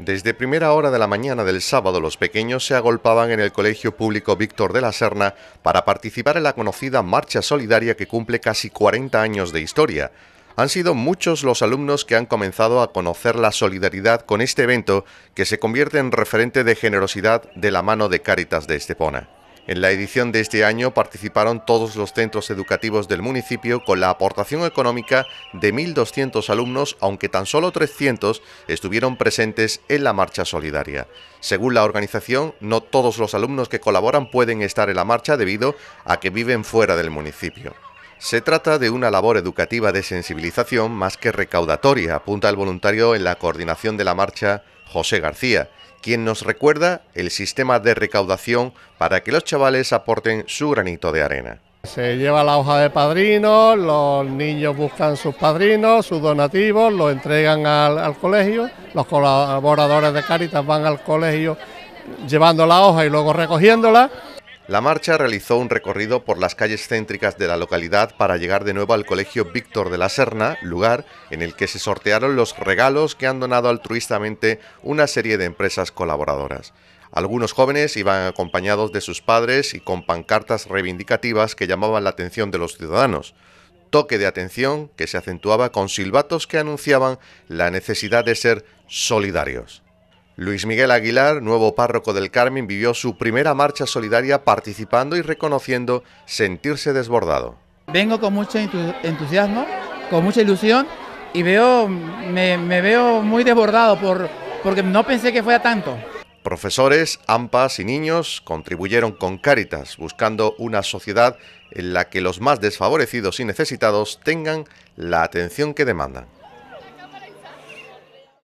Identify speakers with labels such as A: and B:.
A: Desde primera hora de la mañana del sábado los pequeños se agolpaban en el Colegio Público Víctor de la Serna para participar en la conocida Marcha Solidaria que cumple casi 40 años de historia. Han sido muchos los alumnos que han comenzado a conocer la solidaridad con este evento que se convierte en referente de generosidad de la mano de Cáritas de Estepona. En la edición de este año participaron todos los centros educativos del municipio con la aportación económica de 1.200 alumnos, aunque tan solo 300 estuvieron presentes en la marcha solidaria. Según la organización, no todos los alumnos que colaboran pueden estar en la marcha debido a que viven fuera del municipio. Se trata de una labor educativa de sensibilización más que recaudatoria, apunta el voluntario en la coordinación de la marcha José García, quien nos recuerda el sistema de recaudación para que los chavales aporten su granito de arena.
B: Se lleva la hoja de padrinos, los niños buscan sus padrinos, sus donativos, los entregan al, al colegio, los colaboradores de Caritas van al colegio llevando la hoja y luego recogiéndola
A: la marcha realizó un recorrido por las calles céntricas de la localidad para llegar de nuevo al Colegio Víctor de la Serna, lugar en el que se sortearon los regalos que han donado altruistamente una serie de empresas colaboradoras. Algunos jóvenes iban acompañados de sus padres y con pancartas reivindicativas que llamaban la atención de los ciudadanos. Toque de atención que se acentuaba con silbatos que anunciaban la necesidad de ser solidarios. Luis Miguel Aguilar, nuevo párroco del Carmen, vivió su primera marcha solidaria participando y reconociendo sentirse desbordado.
C: Vengo con mucho entusiasmo, con mucha ilusión y veo, me, veo muy desbordado porque no pensé que fuera tanto.
A: Profesores, AMPAs y niños contribuyeron con Cáritas, buscando una sociedad en la que los más desfavorecidos y necesitados tengan la atención que demandan.